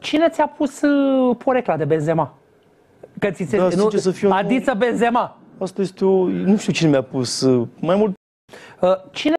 Cine ți-a pus uh, porecla de Benzema? Că ți se, da, nu, să fiu, Adiță Benzema. Asta este o... Nu știu cine mi-a pus. Uh, mai mult... Uh, cine